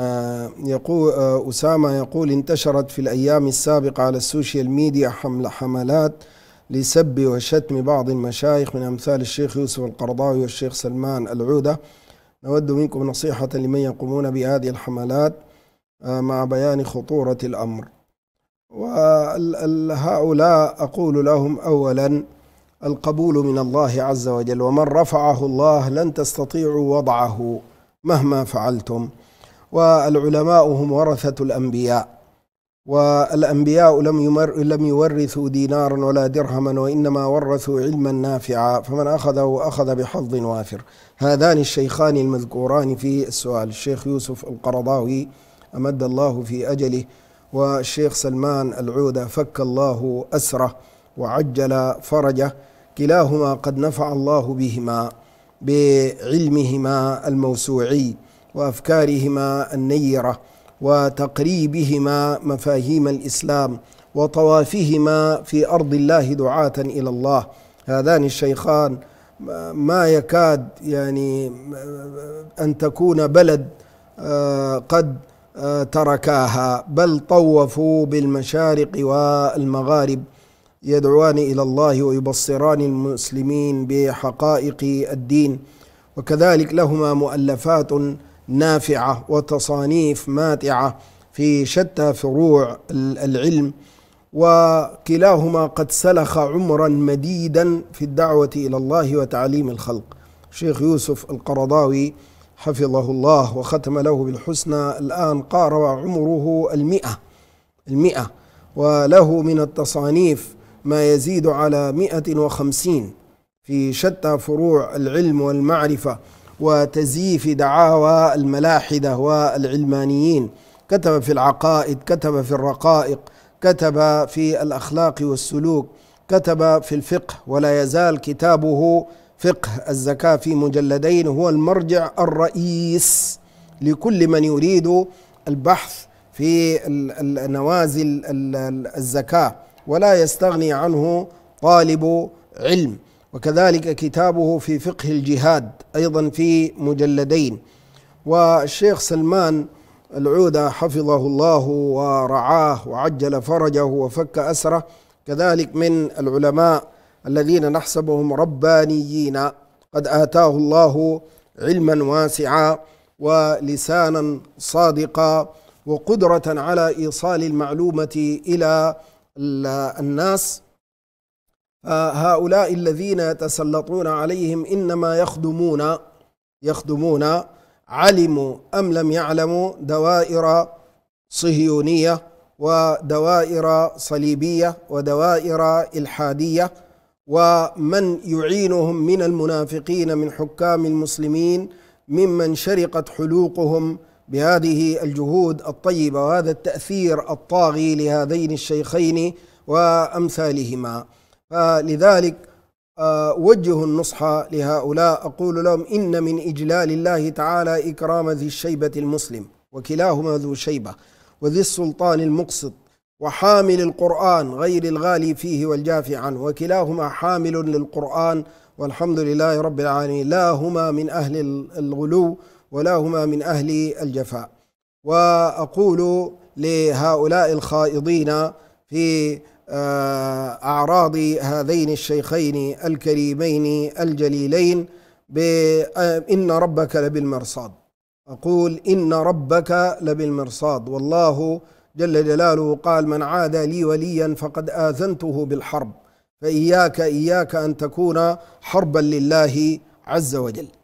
آه، يقول آه، أسامة يقول انتشرت في الأيام السابقة على السوشيال ميديا حمل حملات لسب وشتم بعض المشايخ من أمثال الشيخ يوسف القرضاوي والشيخ سلمان العودة نود منكم نصيحة لمن يقومون بهذه الحملات آه، مع بيان خطورة الأمر وهؤلاء أقول لهم أولا القبول من الله عز وجل ومن رفعه الله لن تستطيعوا وضعه مهما فعلتم والعلماء هم ورثة الأنبياء والأنبياء لم يمر لم يورثوا دينارا ولا درهما وإنما ورثوا علما نافعا فمن أخذه أخذ بحظ وافر هذان الشيخان المذكوران في السؤال الشيخ يوسف القرضاوي أمد الله في أجله والشيخ سلمان العودة فك الله أسره وعجل فرجه كلاهما قد نفع الله بهما بعلمهما الموسوعي وافكارهما النيره وتقريبهما مفاهيم الاسلام وطوافهما في ارض الله دعاه الى الله هذان الشيخان ما يكاد يعني ان تكون بلد آه، قد آه، تركاها بل طوفوا بالمشارق والمغارب يدعوان الى الله ويبصران المسلمين بحقائق الدين وكذلك لهما مؤلفات نافعة وتصانيف ماتعة في شتى فروع العلم وكلاهما قد سلخ عمرا مديدا في الدعوة إلى الله وتعليم الخلق شيخ يوسف القرضاوي حفظه الله وختم له بالحسنى الآن قارب عمره المئة المئة وله من التصانيف ما يزيد على مئة وخمسين في شتى فروع العلم والمعرفة وتزييف دعاوى الملاحدة والعلمانيين كتب في العقائد كتب في الرقائق كتب في الأخلاق والسلوك كتب في الفقه ولا يزال كتابه فقه الزكاة في مجلدين هو المرجع الرئيس لكل من يريد البحث في نوازل الزكاة ولا يستغني عنه طالب علم وكذلك كتابه في فقه الجهاد أيضا في مجلدين والشيخ سلمان العودة حفظه الله ورعاه وعجل فرجه وفك أسره كذلك من العلماء الذين نحسبهم ربانيين قد آتاه الله علما واسعا ولسانا صادقا وقدرة على إيصال المعلومة إلى الناس آه، هؤلاء الذين يتسلطون عليهم إنما يخدمون يخدمون علموا أم لم يعلموا دوائر صهيونية ودوائر صليبية ودوائر إلحادية ومن يعينهم من المنافقين من حكام المسلمين ممن شرقت حلوقهم بهذه الجهود الطيبة وهذا التأثير الطاغي لهذين الشيخين وأمثالهما فلذلك آه، وجه النصح لهؤلاء أقول لهم إن من إجلال الله تعالى إكرام ذي الشيبة المسلم وكلاهما ذو شيبة وذي السلطان المقسط وحامل القرآن غير الغالي فيه والجافي عنه وكلاهما حامل للقرآن والحمد لله رب العالمين لا هما من أهل الغلو ولا هما من أهل الجفاء وأقول لهؤلاء الخائضين في آه، أعراض هذين الشيخين الكريمين الجليلين آه، إن ربك لبالمرصاد أقول إن ربك لبالمرصاد والله جل جلاله قال من عاد لي وليا فقد آذنته بالحرب فإياك إياك أن تكون حربا لله عز وجل